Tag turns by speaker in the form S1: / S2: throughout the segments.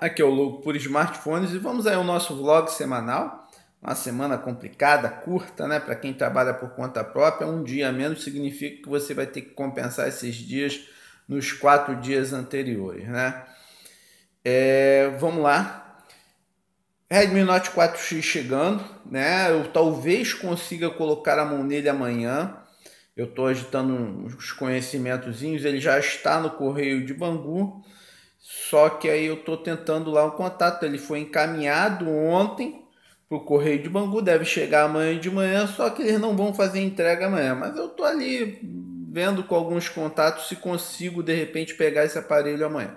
S1: aqui é o Louco por Smartphones e vamos aí ao nosso vlog semanal. Uma semana complicada, curta, né? Para quem trabalha por conta própria, um dia menos significa que você vai ter que compensar esses dias nos quatro dias anteriores, né? É, vamos lá. Redmi Note 4X chegando, né? Eu talvez consiga colocar a mão nele amanhã. Eu estou agitando os conhecimentozinhos, ele já está no correio de Bangu. Só que aí eu estou tentando lá o um contato. Ele foi encaminhado ontem para o Correio de Bangu, deve chegar amanhã de manhã, só que eles não vão fazer entrega amanhã. Mas eu estou ali vendo com alguns contatos se consigo de repente pegar esse aparelho amanhã.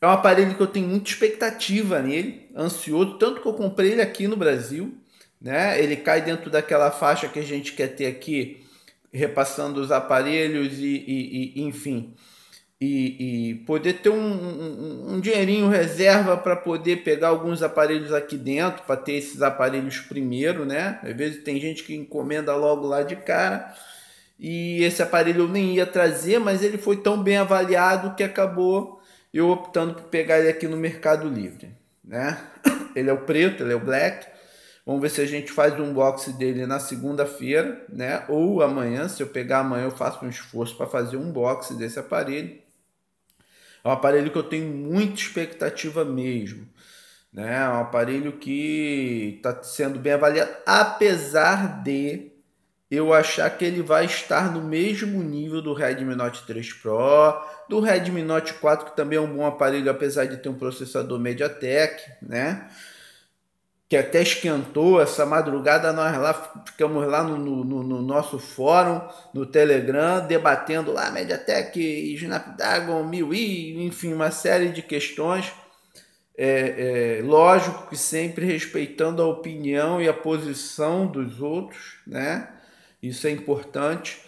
S1: É um aparelho que eu tenho muita expectativa nele, ansioso, tanto que eu comprei ele aqui no Brasil, né? Ele cai dentro daquela faixa que a gente quer ter aqui, repassando os aparelhos e, e, e enfim e, e poder ter um, um, um dinheirinho reserva para poder pegar alguns aparelhos aqui dentro, para ter esses aparelhos primeiro, né? Às vezes tem gente que encomenda logo lá de cara. E esse aparelho eu nem ia trazer, mas ele foi tão bem avaliado que acabou eu optando por pegar ele aqui no Mercado Livre, né? Ele é o preto, ele é o black. Vamos ver se a gente faz um box dele na segunda-feira, né? Ou amanhã, se eu pegar amanhã, eu faço um esforço para fazer um box desse aparelho um aparelho que eu tenho muita expectativa mesmo. Né? É um aparelho que está sendo bem avaliado, apesar de eu achar que ele vai estar no mesmo nível do Redmi Note 3 Pro, do Redmi Note 4, que também é um bom aparelho, apesar de ter um processador MediaTek, né? que até esquentou essa madrugada, nós lá ficamos lá no, no, no nosso fórum, no Telegram, debatendo lá Mediatek e Snapdragon, MIUI, enfim, uma série de questões. É, é, lógico que sempre respeitando a opinião e a posição dos outros, né? Isso é importante.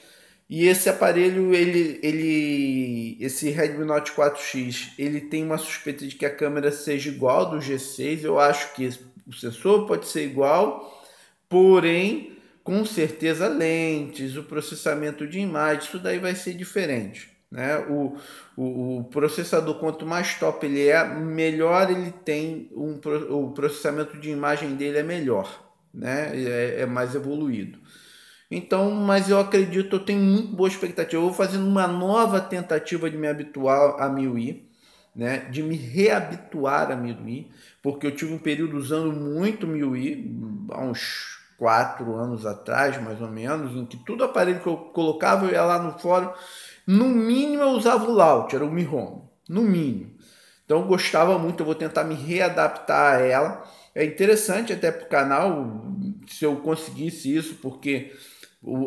S1: E esse aparelho, ele, ele, esse Redmi Note 4X, ele tem uma suspeita de que a câmera seja igual ao do G6. Eu acho que o sensor pode ser igual, porém, com certeza, lentes, o processamento de imagem, isso daí vai ser diferente. Né? O, o, o, processador, quanto mais top ele é, melhor ele tem, um, o processamento de imagem dele é melhor, né? é, é mais evoluído. Então, mas eu acredito, eu tenho muito boa expectativa. Eu vou fazendo uma nova tentativa de me habituar a MIUI né, de me reabituar a miui porque eu tive um período usando muito miui há uns quatro anos atrás, mais ou menos, em que todo aparelho que eu colocava, eu ia lá no fórum, no mínimo eu usava o Laut, era o Mi Home, no mínimo. Então eu gostava muito, eu vou tentar me readaptar a ela. É interessante até para o canal, se eu conseguisse isso, porque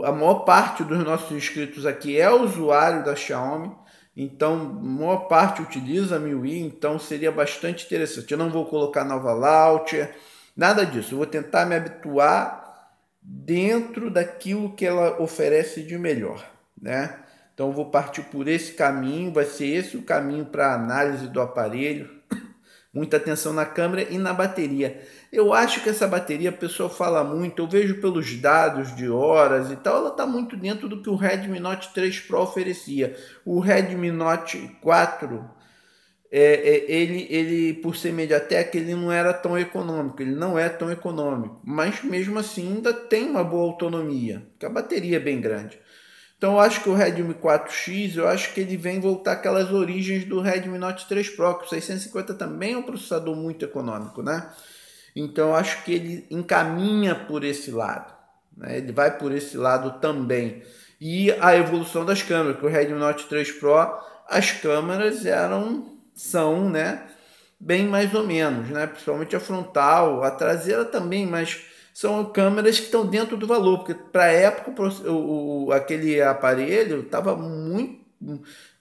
S1: a maior parte dos nossos inscritos aqui é usuário da Xiaomi, então, maior parte utiliza MIUI, então seria bastante interessante. Eu não vou colocar nova launcher, nada disso. Eu vou tentar me habituar dentro daquilo que ela oferece de melhor, né? Então, vou partir por esse caminho, vai ser esse o caminho para análise do aparelho, muita atenção na câmera e na bateria. Eu acho que essa bateria, a pessoa fala muito, eu vejo pelos dados de horas e tal, ela está muito dentro do que o Redmi Note 3 Pro oferecia. O Redmi Note 4, é, é, ele, ele, por ser Mediatek, ele não era tão econômico, ele não é tão econômico, mas mesmo assim ainda tem uma boa autonomia, porque a bateria é bem grande. Então eu acho que o Redmi 4X, eu acho que ele vem voltar aquelas origens do Redmi Note 3 Pro, que o 650 também é um processador muito econômico, né? Então eu acho que ele encaminha por esse lado, né? Ele vai por esse lado também. E a evolução das câmeras, que o Redmi Note 3 Pro, as câmeras eram são, né, bem mais ou menos, né? Principalmente a frontal, a traseira também, mas são câmeras que estão dentro do valor, porque para a época o, o, aquele aparelho tava muito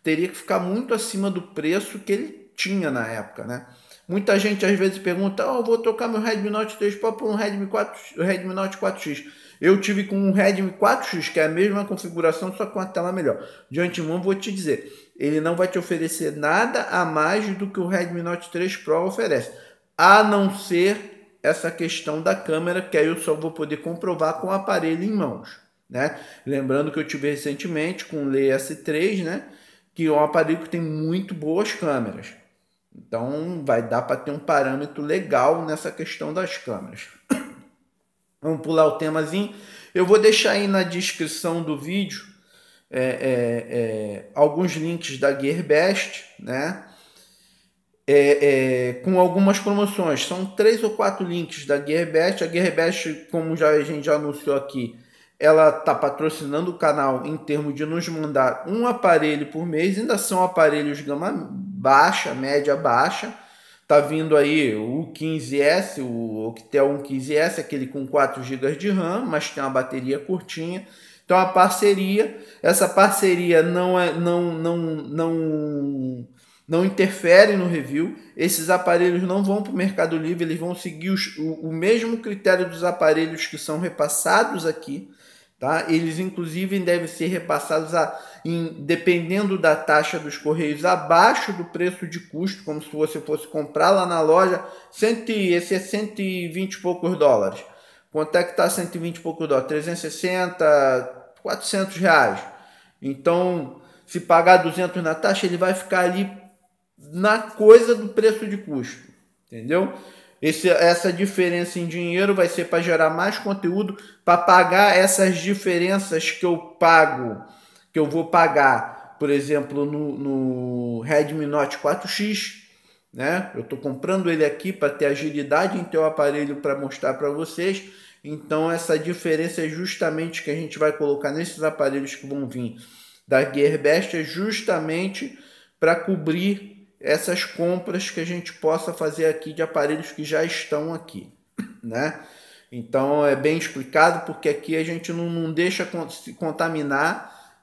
S1: teria que ficar muito acima do preço que ele tinha na época, né? Muita gente às vezes pergunta: "Oh, vou trocar meu Redmi Note 3 Pro por um Redmi 4, Redmi Note 4X". Eu tive com um Redmi 4X, que é a mesma configuração, só com a tela melhor. De antemão vou te dizer, ele não vai te oferecer nada a mais do que o Redmi Note 3 Pro oferece, a não ser essa questão da câmera, que aí eu só vou poder comprovar com o aparelho em mãos. Né? Lembrando que eu tive recentemente com o LS3, né? que é um aparelho que tem muito boas câmeras. Então vai dar para ter um parâmetro legal nessa questão das câmeras. Vamos pular o temazinho. Eu vou deixar aí na descrição do vídeo é, é, é, alguns links da GearBest, né? é, é, com algumas promoções. São três ou quatro links da GearBest. A GearBest, como já, a gente já anunciou aqui, ela está patrocinando o canal em termos de nos mandar um aparelho por mês. Ainda são aparelhos gama baixa, média baixa. Tá vindo aí o 15S, o Octel 115S, aquele com 4 GB de RAM, mas tem uma bateria curtinha. Então a parceria, essa parceria não é não não não não interferem no review. Esses aparelhos não vão para o Mercado Livre, eles vão seguir os, o, o, mesmo critério dos aparelhos que são repassados aqui. Tá? Eles, inclusive, devem ser repassados a, em, dependendo da taxa dos correios abaixo do preço de custo, como se você fosse comprar lá na loja, cento, esse é 120 e poucos dólares. Quanto é que está 120 e poucos dólares? 360, 400 reais. Então, se pagar 200 na taxa, ele vai ficar ali na coisa do preço de custo, entendeu? Esse, essa diferença em dinheiro vai ser para gerar mais conteúdo, para pagar essas diferenças que eu pago, que eu vou pagar, por exemplo, no, no Redmi Note 4X, né? Eu estou comprando ele aqui para ter agilidade em ter o aparelho para mostrar para vocês. Então essa diferença é justamente que a gente vai colocar nesses aparelhos que vão vir da Gearbest, é justamente para cobrir essas compras que a gente possa fazer aqui de aparelhos que já estão aqui, né? Então é bem explicado porque aqui a gente não, não deixa se contaminar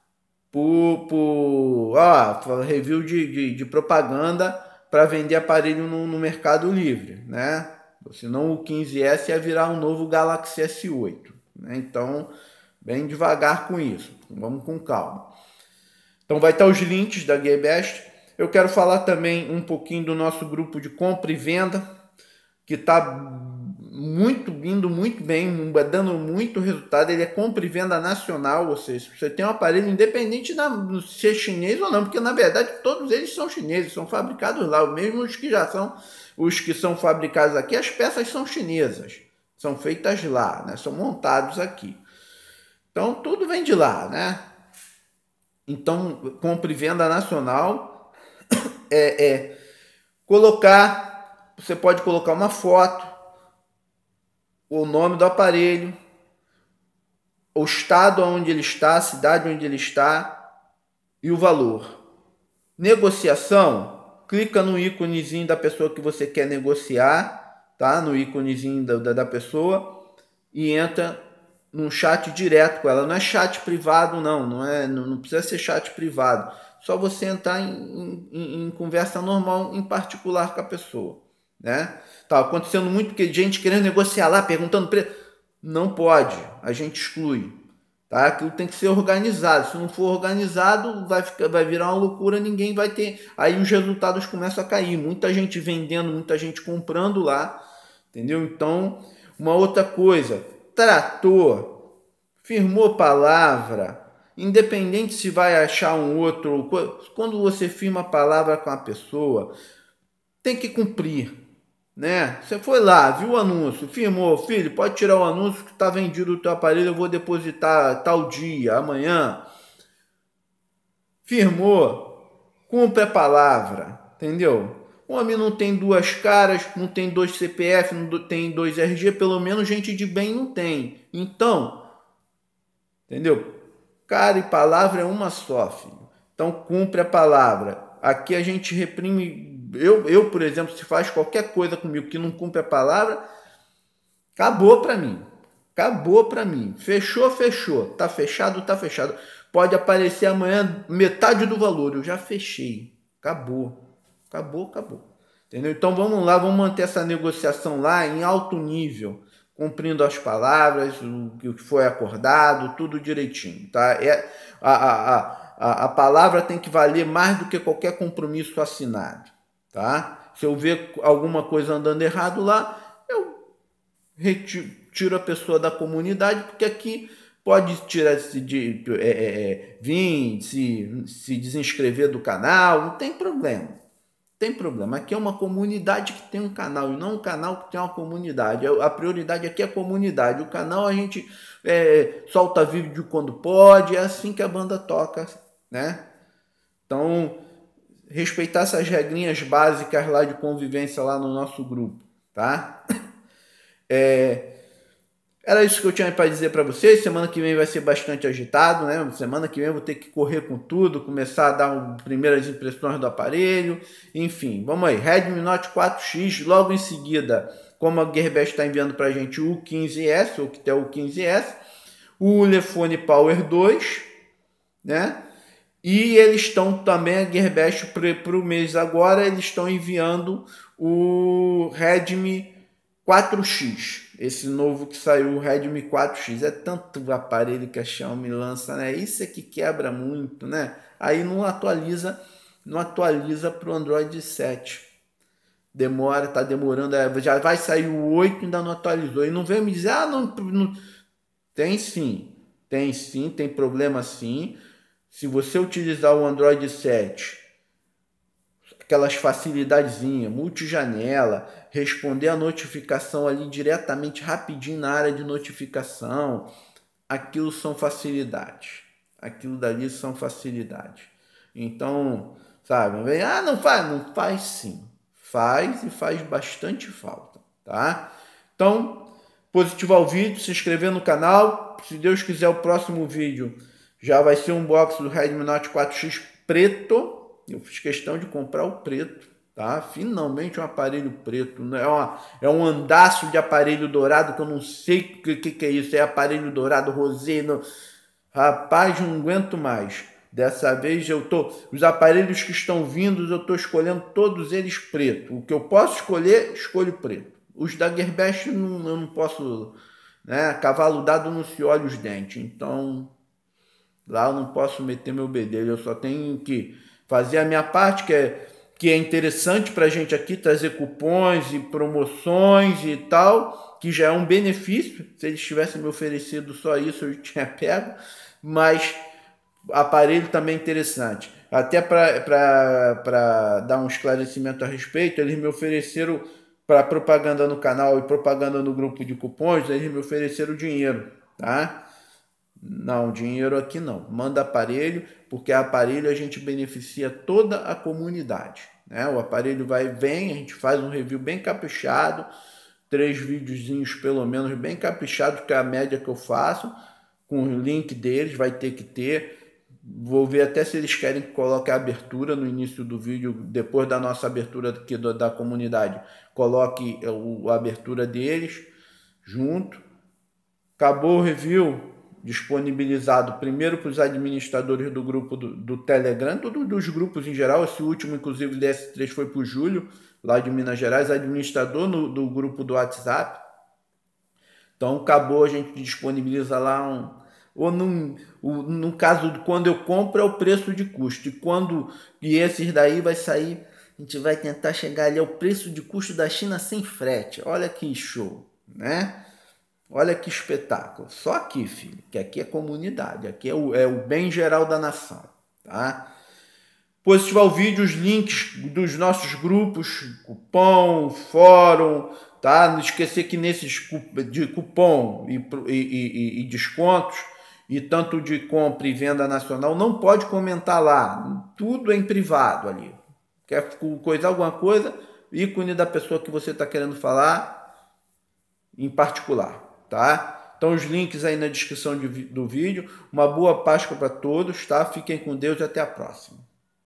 S1: por, por ó, review de, de, de propaganda para vender aparelho no, no, Mercado Livre, né? Senão o 15S ia virar um novo Galaxy S8, né? Então, bem devagar com isso, vamos com calma. Então vai estar os links da GearBest eu quero falar também um pouquinho do nosso grupo de compra e venda, que está muito indo muito bem, dando muito resultado. Ele é compra e venda nacional, ou seja, você tem um aparelho independente de ser é chinês ou não, porque na verdade todos eles são chineses, são fabricados lá, mesmo os que já são os que são fabricados aqui, as peças são chinesas, são feitas lá, né? São montados aqui. Então tudo vem de lá, né? Então compra e venda nacional é, é colocar, você pode colocar uma foto, o nome do aparelho, o estado onde ele está, a cidade onde ele está e o valor. Negociação, clica no íconezinho da pessoa que você quer negociar, tá? No íconezinho da, da, pessoa e entra num chat direto com ela. Não é chat privado, não. Não, é, não, não precisa ser chat privado só você entrar em, em, em conversa normal, em particular com a pessoa. Né? Tá acontecendo muito porque gente querendo negociar lá, perguntando preço. Não pode, a gente exclui. Tá? Aquilo tem que ser organizado. Se não for organizado, vai, ficar, vai virar uma loucura, ninguém vai ter. Aí os resultados começam a cair. Muita gente vendendo, muita gente comprando lá. Entendeu? Então, uma outra coisa, tratou, firmou palavra, independente se vai achar um outro, quando você firma a palavra com a pessoa, tem que cumprir, né? Você foi lá, viu o anúncio, firmou, filho, pode tirar o anúncio que está vendido o teu aparelho, eu vou depositar tal dia, amanhã. Firmou, cumpre a palavra, entendeu? O homem não tem duas caras, não tem dois CPF, não tem dois RG, pelo menos gente de bem não tem. Então, entendeu? Cara e palavra é uma só, filho. Então cumpre a palavra. Aqui a gente reprime. Eu, eu, por exemplo, se faz qualquer coisa comigo que não cumpre a palavra, acabou para mim. Acabou para mim. Fechou, fechou. Tá fechado, tá fechado. Pode aparecer amanhã metade do valor. Eu já fechei. Acabou. Acabou, acabou. Entendeu? Então vamos lá, vamos manter essa negociação lá em alto nível cumprindo as palavras, o que foi acordado, tudo direitinho, tá? É, a, a, a, a palavra tem que valer mais do que qualquer compromisso assinado, tá? Se eu ver alguma coisa andando errado lá, eu retiro a pessoa da comunidade, porque aqui pode tirar se de, é, é, é vir, se, se desinscrever do canal, não tem problema, tem problema. Aqui é uma comunidade que tem um canal e não um canal que tem uma comunidade. A prioridade aqui é a comunidade. O canal a gente é, solta vídeo quando pode. É assim que a banda toca, né? Então, respeitar essas regrinhas básicas lá de convivência lá no nosso grupo, tá? É, era isso que eu tinha para dizer para vocês. Semana que vem vai ser bastante agitado, né? Semana que vem eu vou ter que correr com tudo, começar a dar um, primeiras impressões do aparelho. Enfim, vamos aí. Redmi Note 4X, logo em seguida, como a Gearbest está enviando para a gente o 15S, o que tem o 15S, o Lefone Power 2, né? E eles estão também, a Gearbest para o mês agora, eles estão enviando o Redmi 4X, esse novo que saiu, o Redmi 4X. É tanto aparelho que a Xiaomi lança, né? Isso é que quebra muito, né? Aí não atualiza, não atualiza para o Android 7. Demora, tá demorando, é, já vai sair o 8 ainda não atualizou. E não vem me dizer, ah, não, não. Tem sim, tem sim, tem problema sim. Se você utilizar o Android 7, aquelas facilidadezinhas, multijanela, responder a notificação ali diretamente, rapidinho na área de notificação. Aquilo são facilidades. Aquilo dali são facilidades. Então, sabe, vem, ah, não faz, não faz sim. Faz e faz bastante falta, tá? Então, positivar o vídeo, se inscrever no canal. Se Deus quiser, o próximo vídeo já vai ser um box do Redmi Note 4X preto. Eu fiz questão de comprar o preto Tá? Finalmente um aparelho preto. Né? É, é um andaço de aparelho dourado que eu não sei o que, que, que, é isso. É aparelho dourado, rosé. Não. Rapaz, não aguento mais. Dessa vez eu tô. Os aparelhos que estão vindos, eu tô escolhendo todos eles preto. O que eu posso escolher, escolho preto. Os da não, eu não posso. Né? Cavalo dado não se olha os dentes. Então, lá eu não posso meter meu bedelho. Eu só tenho que fazer a minha parte, que é que é interessante para a gente aqui trazer cupons e promoções e tal, que já é um benefício. Se eles tivessem me oferecido só isso, eu tinha pego, mas aparelho também é interessante. Até para dar um esclarecimento a respeito, eles me ofereceram para propaganda no canal e propaganda no grupo de cupons, eles me ofereceram dinheiro, tá? Não, dinheiro aqui não. Manda aparelho, porque aparelho a gente beneficia toda a comunidade. Né? O aparelho vai bem vem, a gente faz um review bem caprichado, três videozinhos pelo menos bem caprichados, que é a média que eu faço, com o link deles, vai ter que ter. Vou ver até se eles querem que coloque a abertura no início do vídeo, depois da nossa abertura aqui da comunidade, coloque eh, a abertura deles junto. Acabou o review, disponibilizado primeiro para os administradores do grupo do, do Telegram, todos dos grupos em geral, esse último, inclusive, DS3 foi para o Júlio, lá de Minas Gerais, administrador no, do grupo do WhatsApp. Então, acabou, a gente disponibiliza lá um. Ou num, um, no caso, quando eu compro, é o preço de custo. E quando. E esses daí vai sair. A gente vai tentar chegar ali ao preço de custo da China sem frete. Olha que show, né? Olha que espetáculo. Só aqui, filho, que aqui é comunidade, aqui é o, é o bem geral da nação, tá? Positivar o vídeo, os links dos nossos grupos, cupom, fórum, tá? Não esquecer que nesses de cupom e, e, e, e descontos, e tanto de compra e venda nacional, não pode comentar lá. Tudo é em privado ali. Quer coisar alguma coisa? ícone da pessoa que você está querendo falar em particular tá? Então os links aí na descrição de, do vídeo. Uma boa Páscoa para todos, tá? Fiquem com Deus e até a próxima.